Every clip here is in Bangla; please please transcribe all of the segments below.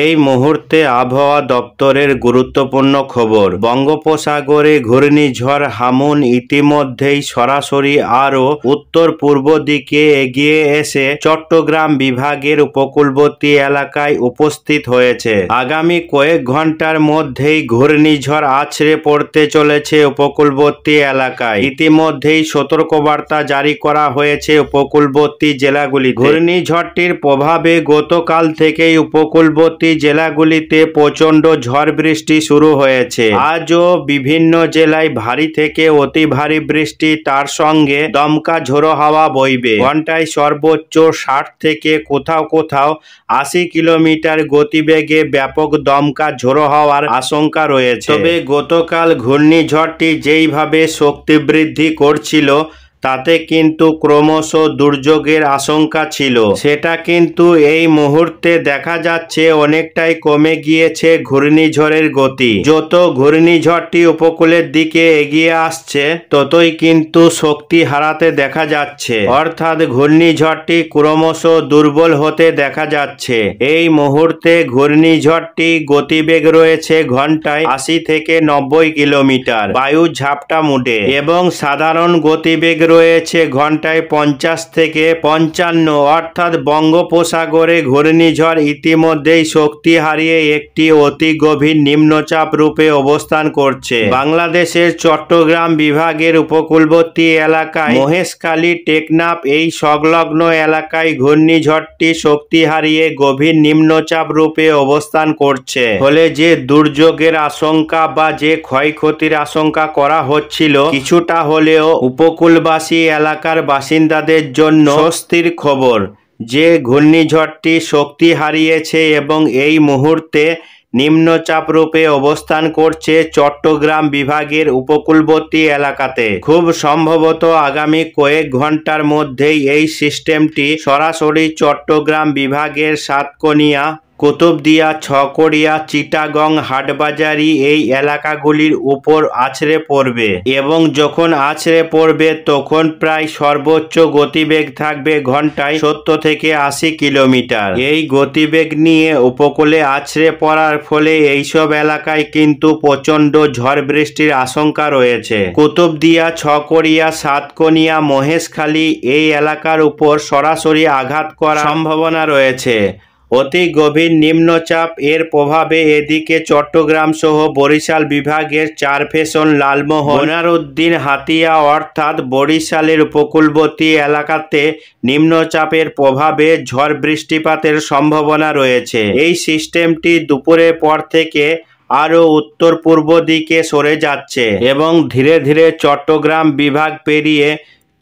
এই মুহূর্তে আবহাওয়া দপ্তরের গুরুত্বপূর্ণ খবর বঙ্গোপসাগরে ঘূর্ণিঝড় হামুন ইতিমধ্যেই সরাসরি আরও উত্তর পূর্ব দিকে এগিয়ে এসে চট্টগ্রাম বিভাগের উপকূলবর্তী এলাকায় উপস্থিত হয়েছে আগামী কয়েক ঘন্টার মধ্যেই ঘূর্ণিঝড় আছড়ে পড়তে চলেছে উপকূলবর্তী এলাকায় ইতিমধ্যেই সতর্কবার্তা জারি করা হয়েছে উপকূলবর্তী জেলাগুলি ঘূর্ণিঝড়টির প্রভাবে গতকাল থেকেই উপকূলবর্তী বাষট্টি জেলাগুলিতে প্রচণ্ড ঝড় বৃষ্টি শুরু হয়েছে আজও বিভিন্ন জেলায় ভারী থেকে অতি ভারী বৃষ্টি তার সঙ্গে দমকা ঝোড়ো হাওয়া বইবে ঘন্টায় সর্বোচ্চ ষাট থেকে কোথাও কোথাও আশি কিলোমিটার গতিবেগে ব্যাপক দমকা ঝোড়ো হওয়ার আশঙ্কা রয়েছে তবে গতকাল ঘূর্ণিঝড়টি যেইভাবে শক্তি বৃদ্ধি করছিল তাতে কিন্তু ক্রমশ দুর্যোগের আশঙ্কা ছিল সেটা কিন্তু এই মুহূর্তে দেখা যাচ্ছে অনেকটাই কমে গিয়েছে ঘূর্ণিঝড়ের গতি যত ঘূর্ণিঝড়টি উপকূলের দিকে এগিয়ে আসছে ততই কিন্তু শক্তি হারাতে দেখা যাচ্ছে অর্থাৎ ঘূর্ণিঝড়টি ক্রমশ দুর্বল হতে দেখা যাচ্ছে এই মুহূর্তে ঘূর্ণিঝড়টি গতিবেগ রয়েছে ঘন্টায় আশি থেকে নব্বই কিলোমিটার বায়ু ঝাপটা মুটে এবং সাধারণ গতিবেগ রয়েছে ঘন্টায় পঞ্চাশ থেকে পঞ্চান্ন অর্থাৎ বঙ্গোপসাগরে ঘূর্ণিঝড় ইতিমধ্যেই শক্তি হারিয়ে একটি অতি গভীর নিম্নচাপ রূপে অবস্থান করছে বাংলাদেশের চট্টগ্রাম বিভাগের উপকূলবর্তী এলাকায় মহেশকালী টেকনাফ এই সংলগ্ন এলাকায় ঘূর্ণিঝড়টি শক্তি হারিয়ে গভীর নিম্নচাপ রূপে অবস্থান করছে ফলে যে দুর্যোগের আশঙ্কা বা যে ক্ষয়ক্ষতির আশঙ্কা করা হচ্ছিল কিছুটা হলেও উপকূল বা প্রবাসী এলাকার বাসিন্দাদের জন্য স্বস্তির খবর যে ঘূর্ণিঝড়টি শক্তি হারিয়েছে এবং এই মুহূর্তে নিম্নচাপ রূপে অবস্থান করছে চট্টগ্রাম বিভাগের উপকূলবর্তী এলাকাতে খুব সম্ভবত আগামী কয়েক ঘন্টার মধ্যেই এই সিস্টেমটি সরাসরি চট্টগ্রাম বিভাগের সাতকনিয়া কুতুবদিয়া ছকড়িয়া চিটাগং হাটবাজারি এই এলাকাগুলির উপর আছড়ে পড়বে এবং যখন আছড়ে পড়বে তখন প্রায় সর্বোচ্চ গতিবেগ থাকবে ঘন্টায় সত্তর থেকে আশি কিলোমিটার এই গতিবেগ নিয়ে উপকূলে আছড়ে পড়ার ফলে এইসব এলাকায় কিন্তু প্রচণ্ড ঝড় বৃষ্টির আশঙ্কা রয়েছে কুতুবদিয়া ছকড়িয়া সাতকনিয়া মহেশখালী এই এলাকার উপর সরাসরি আঘাত করার সম্ভাবনা রয়েছে অতি গভীর নিম্নচাপ এর প্রভাবে এদিকে চট্টগ্রাম সহ বরিশাল বিভাগের চারফেশন লালমোহন উদ্দিন হাতিয়া অর্থাৎ বরিশালের উপকূলবর্তী এলাকাতে নিম্নচাপের প্রভাবে ঝড় বৃষ্টিপাতের সম্ভাবনা রয়েছে এই সিস্টেমটি দুপুরের পর থেকে আরও উত্তর পূর্ব দিকে সরে যাচ্ছে এবং ধীরে ধীরে চট্টগ্রাম বিভাগ পেরিয়ে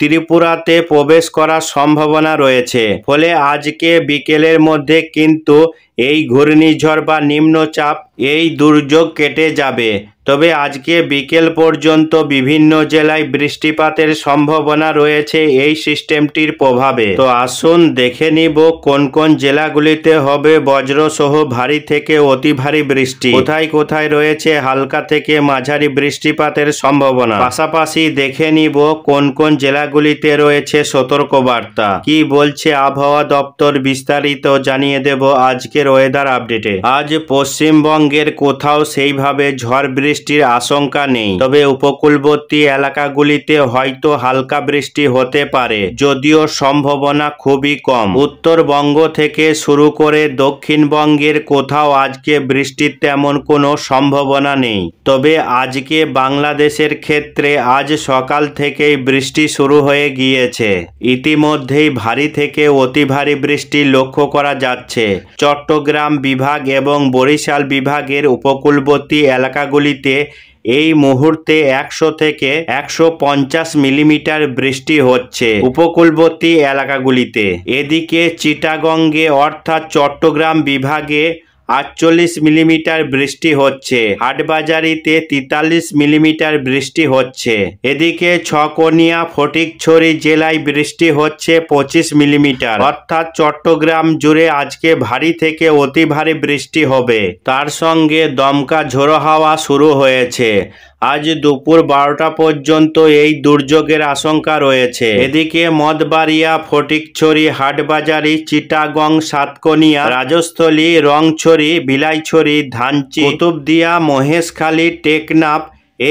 ত্রিপুরাতে প্রবেশ করার সম্ভাবনা রয়েছে ফলে আজকে বিকেলের মধ্যে কিন্তু এই ঘূর্ণিঝড় বা নিম্নচাপ এই দুর্যোগ কেটে যাবে তবে আজকে বিকেল পর্যন্ত বিভিন্ন জেলায় বৃষ্টিপাতের সম্ভাবনা রয়েছে এই সিস্টেমটির প্রভাবে তো আসুন দেখে নিব কোন কোন জেলাগুলিতে হবে বজ্রসহ ভারী থেকে অতি ভারী বৃষ্টি কোথায় কোথায় রয়েছে হালকা থেকে মাঝারি বৃষ্টিপাতের সম্ভাবনা পাশাপাশি দেখে নিব কোন কোন জেলাগুলিতে রয়েছে সতর্কবার্তা কি বলছে আবহাওয়া দপ্তর বিস্তারিত জানিয়ে দেব আজকের ওয়েদার আপডেটে আজ পশ্চিমবঙ্গের কোথাও সেইভাবে ঝড় বৃষ্টি বৃষ্টির আশঙ্কা নেই তবে উপকূলবর্তী এলাকাগুলিতে হয়তো হালকা বৃষ্টি হতে পারে যদিও সম্ভাবনা খুবই কম উত্তরবঙ্গ থেকে শুরু করে দক্ষিণবঙ্গের কোথাও আজকে বৃষ্টির তেমন কোনো সম্ভাবনা নেই তবে আজকে বাংলাদেশের ক্ষেত্রে আজ সকাল থেকেই বৃষ্টি শুরু হয়ে গিয়েছে ইতিমধ্যেই ভারী থেকে অতি ভারী বৃষ্টি লক্ষ্য করা যাচ্ছে চট্টগ্রাম বিভাগ এবং বরিশাল বিভাগের উপকূলবর্তী এলাকাগুলিতে থেকে এই মুহূর্তে একশো থেকে একশো পঞ্চাশ মিলিমিটার বৃষ্টি হচ্ছে উপকূলবর্তী এলাকাগুলিতে এদিকে চিটাগঙ্গে অর্থাৎ চট্টগ্রাম বিভাগে আটচল্লিশ মিলিমিটার বৃষ্টি হচ্ছে হাটবাজারিতে তেতাল্লিশ মিলিমিটার বৃষ্টি হচ্ছে এদিকে ছকনিয়া ফটিকছড়ি জেলায় বৃষ্টি হচ্ছে পঁচিশ মিলিমিটার অর্থাৎ চট্টগ্রাম জুড়ে আজকে ভারী থেকে অতি ভারী বৃষ্টি হবে তার সঙ্গে দমকা ঝোড়ো হাওয়া শুরু হয়েছে আজ দুপুর বারোটা পর্যন্ত এই দুর্যোগের আশঙ্কা রয়েছে এদিকে মদবাড়িয়া ফটিকছড়ি হাটবাজারি চিটাগং সাতকনিয়া রাজস্থলী রংছড়ি বিলাইছড়ি ধানচি কুতুবদিয়া মহেশখালী টেকনাফ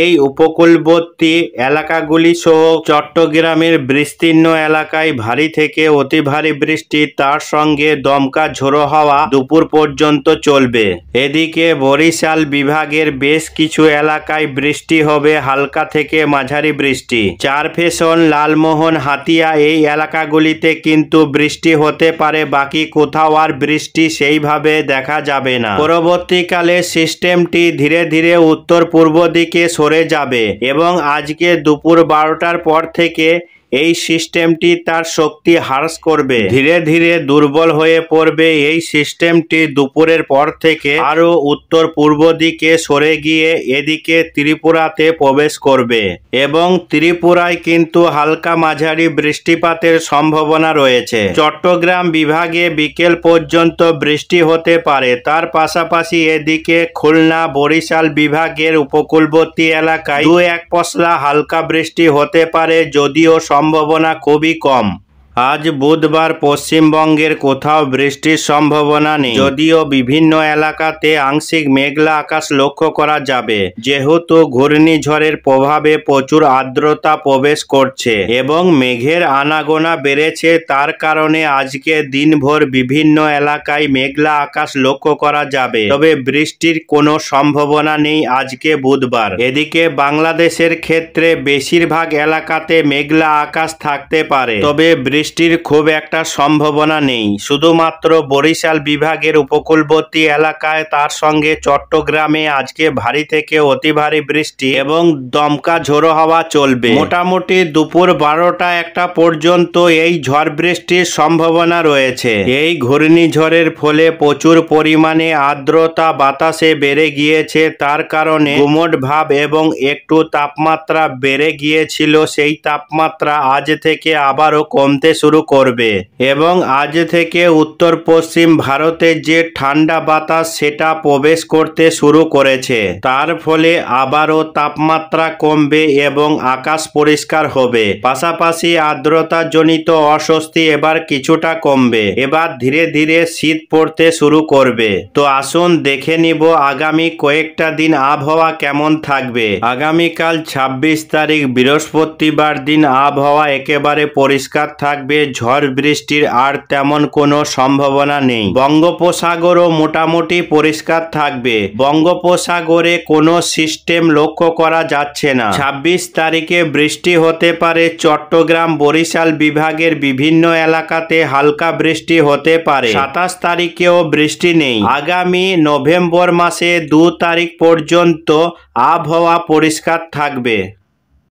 এই উপকূলবর্তী এলাকাগুলি সহ চট্টগ্রামের বিস্তীর্ণ এলাকায় ভারী থেকে অতি ভারী বৃষ্টি তার সঙ্গে দমকা ঝোড়ো হওয়া দুপুর পর্যন্ত চলবে এদিকে বরিশাল বিভাগের বেশ কিছু এলাকায় বৃষ্টি হবে হালকা থেকে মাঝারি বৃষ্টি চার ফেশন লালমোহন হাতিয়া এই এলাকাগুলিতে কিন্তু বৃষ্টি হতে পারে বাকি কোথাও আর বৃষ্টি সেইভাবে দেখা যাবে না পরবর্তীকালে সিস্টেমটি ধীরে ধীরে উত্তর পূর্ব দিকে সরে যাবে এবং আজকে দুপুর বারোটার পর থেকে এই সিস্টেমটি তার শক্তি হ্রাস করবে ধীরে ধীরে দুর্বল হয়ে পড়বে এই সিস্টেমটি দুপুরের পর থেকে আরো উত্তর পূর্ব দিকে সরে গিয়ে এদিকে ত্রিপুরাতে প্রবেশ করবে এবং ত্রিপুরায় কিন্তু হালকা মাঝারি বৃষ্টিপাতের সম্ভাবনা রয়েছে চট্টগ্রাম বিভাগে বিকেল পর্যন্ত বৃষ্টি হতে পারে তার পাশাপাশি এদিকে খুলনা বরিশাল বিভাগের উপকূলবর্তী এলাকায় দু এক পশলা হালকা বৃষ্টি হতে পারে যদিও সম্ভাবনা খুবই কম আজ বুধবার পশ্চিমবঙ্গের কোথাও বৃষ্টির সম্ভাবনা নেই যদিও বিভিন্ন এলাকাতে আংশিক মেঘলা আকাশ লক্ষ্য করা যাবে যেহেতু ঘূর্ণিঝড়ের প্রভাবে প্রচুর আর্দ্রতা প্রবেশ করছে এবং মেঘের আনাগোনা বেড়েছে তার কারণে আজকে দিনভর বিভিন্ন এলাকায় মেঘলা আকাশ লক্ষ্য করা যাবে তবে বৃষ্টির কোনো সম্ভাবনা নেই আজকে বুধবার এদিকে বাংলাদেশের ক্ষেত্রে বেশিরভাগ এলাকাতে মেঘলা আকাশ থাকতে পারে তবে বৃষ্টি বৃষ্টির খুব একটা সম্ভাবনা নেই শুধুমাত্র বরিশাল বিভাগের উপকূলবর্তী এলাকায় তার সঙ্গে চট্টগ্রামে আজকে ভারী থেকে অতি ভারী বৃষ্টি এবং দমকা ঝোড়ো হাওয়া চলবে মোটামুটি দুপুর বারোটা একটা পর্যন্ত এই ঝড় বৃষ্টির সম্ভাবনা রয়েছে এই ঘূর্ণিঝড়ের ফলে প্রচুর পরিমাণে আর্দ্রতা বাতাসে বেড়ে গিয়েছে তার কারণে কুমট ভাব এবং একটু তাপমাত্রা বেড়ে গিয়েছিল সেই তাপমাত্রা আজ থেকে আবারও কমতে শুরু করবে এবং আজ থেকে উত্তর পশ্চিম ভারতে যে ঠান্ডা বাতাস সেটা প্রবেশ করতে শুরু করেছে তার ফলে আবারও তাপমাত্রা কমবে এবং আকাশ পরিষ্কার হবে পাশাপাশি আর্দ্রতাজনিত অস্বস্তি এবার কিছুটা কমবে এবার ধীরে ধীরে শীত পড়তে শুরু করবে তো আসুন দেখে নিব আগামী কয়েকটা দিন আবহাওয়া কেমন থাকবে আগামীকাল ২৬ তারিখ বৃহস্পতিবার দিন আবহাওয়া একেবারে পরিষ্কার থাকবে থাকবে ঝড় বৃষ্টির আর তেমন কোনো সম্ভাবনা নেই বঙ্গোপসাগরও মোটামুটি পরিষ্কার থাকবে বঙ্গোপসাগরে কোনো সিস্টেম লক্ষ্য করা যাচ্ছে না ২৬ তারিখে বৃষ্টি হতে পারে চট্টগ্রাম বরিশাল বিভাগের বিভিন্ন এলাকাতে হালকা বৃষ্টি হতে পারে সাতাশ তারিখেও বৃষ্টি নেই আগামী নভেম্বর মাসে দু তারিখ পর্যন্ত আবহাওয়া পরিষ্কার থাকবে